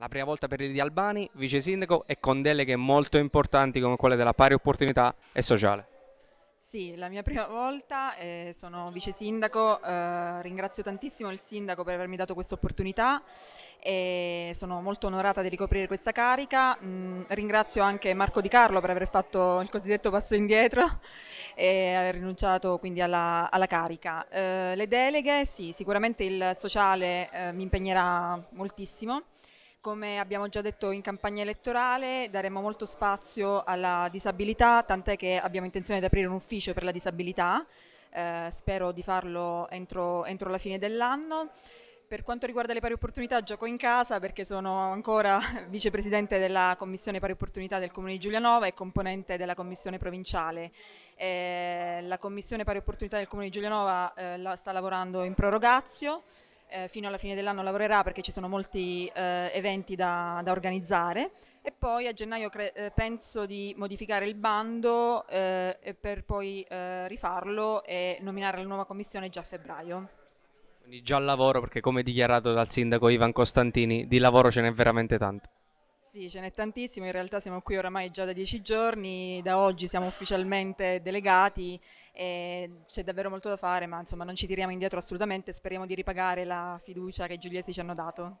La prima volta per Di Albani, vice sindaco, e con deleghe molto importanti come quelle della pari opportunità e sociale. Sì, la mia prima volta, eh, sono vice sindaco, eh, ringrazio tantissimo il sindaco per avermi dato questa opportunità e sono molto onorata di ricoprire questa carica, mm, ringrazio anche Marco Di Carlo per aver fatto il cosiddetto passo indietro e aver rinunciato quindi alla, alla carica. Eh, le deleghe, sì, sicuramente il sociale eh, mi impegnerà moltissimo. Come abbiamo già detto in campagna elettorale daremo molto spazio alla disabilità, tant'è che abbiamo intenzione di aprire un ufficio per la disabilità, eh, spero di farlo entro, entro la fine dell'anno. Per quanto riguarda le pari opportunità gioco in casa perché sono ancora vicepresidente della Commissione Pari Opportunità del Comune di Giulianova e componente della Commissione Provinciale. Eh, la Commissione Pari Opportunità del Comune di Giulianova eh, la sta lavorando in prorogazio eh, fino alla fine dell'anno lavorerà perché ci sono molti eh, eventi da, da, organizzare e poi a gennaio cre- eh, penso di modificare il bando eh, per poi eh, rifarlo e nominare la nuova commissione già a febbraio. Quindi già lavoro perché come dichiarato dal sindaco Ivan Costantini di lavoro ce n'è veramente tanto. Sì, ce n'è tantissimo, in realtà siamo qui oramai già da dieci giorni, da oggi siamo ufficialmente delegati e c'è davvero molto da fare, ma insomma non ci tiriamo indietro assolutamente, speriamo di ripagare la fiducia che i giuliesi ci hanno dato.